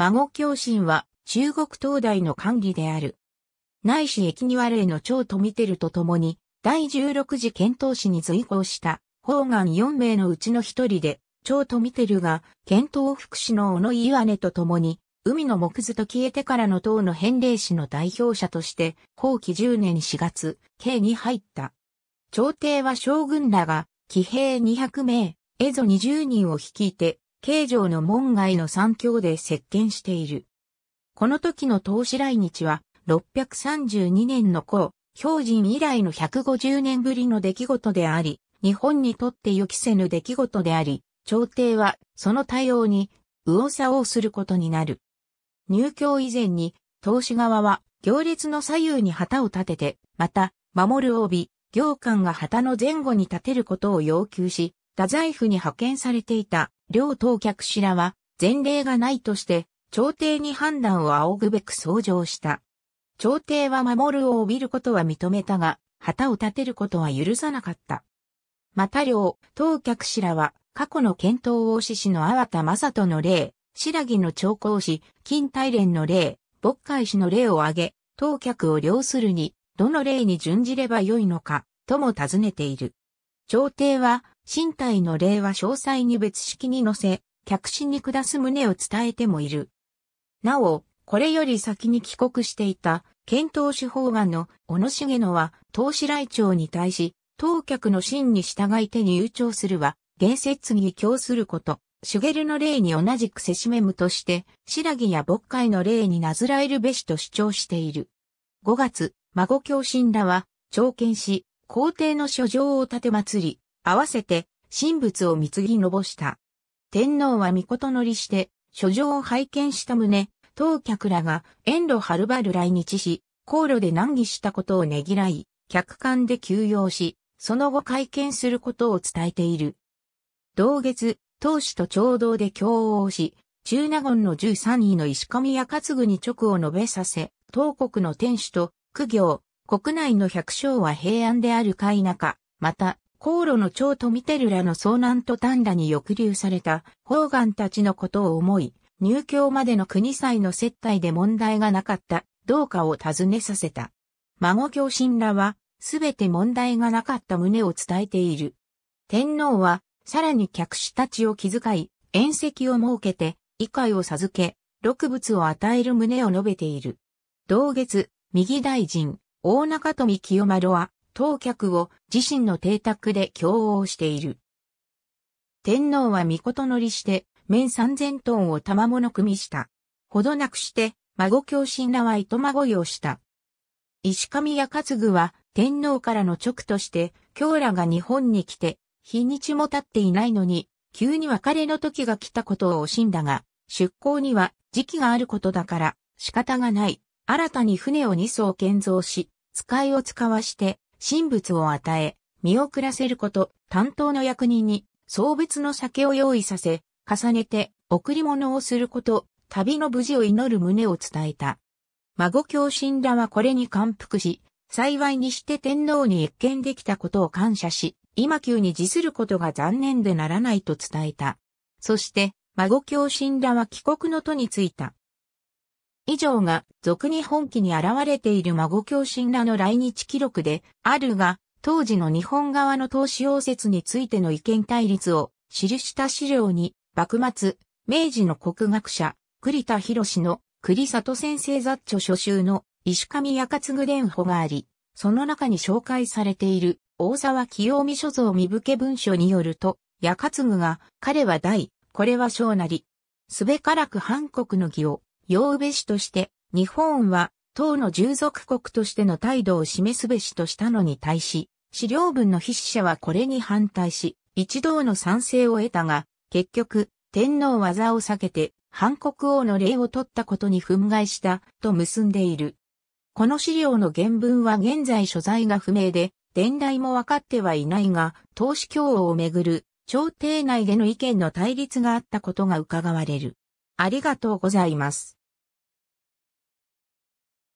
孫教心は中国東大の管理である。内史駅に和礼の長と見てるとともに、第16次検討使に随行した、方眼4名のうちの一人で、長と見てるが、検討福祉の小野岩根とともに、海の木図と消えてからの党の返礼使の代表者として、後期10年4月、刑に入った。朝廷は将軍らが、騎兵200名、蝦夷20人を率いて、京城の門外の三郷で接見している。この時の投資来日は、632年の後、標準以来の150年ぶりの出来事であり、日本にとって予期せぬ出来事であり、朝廷はその対応に右往左往することになる。入教以前に、投資側は行列の左右に旗を立てて、また、守る帯、行間が旗の前後に立てることを要求し、太宰府に派遣されていた両当客氏らは前例がないとして、朝廷に判断を仰ぐべく相上した。朝廷は守るを帯びることは認めたが、旗を立てることは許さなかった。また両当客氏らは、過去の検討を志士の淡田正人の例、白木の長公氏、金大連の例、牧海氏の例を挙げ、当客を領するに、どの例に準じればよいのか、とも尋ねている。朝廷は、身体の例は詳細に別式に載せ、客死に下す旨を伝えてもいる。なお、これより先に帰国していた、検討手法案の小野茂野は、投資来庁に対し、当客の真に従い手に誘聴するは、言説に供すること、シュゲルの例に同じくせしめむとして、白木や牧会の例になずらえるべしと主張している。5月、孫教信らは、朝見し、皇帝の書状を立て祭り、合わせて神仏を貢ぎのぼした。天皇は御事乗りして、書状を拝見した旨、当客らが遠路はるばる来日し、航路で難儀したことをねぎらい、客観で休養し、その後会見することを伝えている。同月、当主と共同で共応し、中納言の13位の石上や勝に直を述べさせ、当国の天主と、苦行、国内の百姓は平安である海中、また、航路の長ミテルラの遭難と短羅に抑留された方眼たちのことを思い、入教までの国際の接待で問題がなかった、どうかを尋ねさせた。孫教心らは、すべて問題がなかった旨を伝えている。天皇は、さらに客士たちを気遣い、宴席を設けて、異会を授け、六物を与える旨を述べている。同月、右大臣、大中富清丸は、当客を自身の邸宅で供応している。天皇は御事乗りして、面三千トンを賜物組みした。ほどなくして、孫教親らは糸孫用した。石上や勝具は、天皇からの直として、京らが日本に来て、日にちも経っていないのに、急に別れの時が来たことを惜しんだが、出港には時期があることだから、仕方がない。新たに船を2艘建造し、使いを使わして、神仏を与え、見送らせること、担当の役人に、送別の酒を用意させ、重ねて、贈り物をすること、旅の無事を祈る旨を伝えた。孫教神らはこれに感服し、幸いにして天皇に謁見できたことを感謝し、今急に辞することが残念でならないと伝えた。そして、孫教神らは帰国の途についた。以上が俗に本記に現れている孫教信らの来日記録であるが、当時の日本側の投資応説についての意見対立を記した資料に、幕末、明治の国学者、栗田博の栗里先生雑著書集の石上やかつぐ伝法があり、その中に紹介されている大沢清美所蔵身け文書によると、やかつぐが、彼は大、これは小なり、すべからく韓国の義を、用べしとして、日本は、党の従属国としての態度を示すべしとしたのに対し、資料文の筆者はこれに反対し、一同の賛成を得たが、結局、天皇技を避けて、韓国王の礼を取ったことに憤慨した、と結んでいる。この資料の原文は現在所在が不明で、伝来も分かってはいないが、投資教王をめぐる、朝廷内での意見の対立があったことが伺われる。ありがとうございます。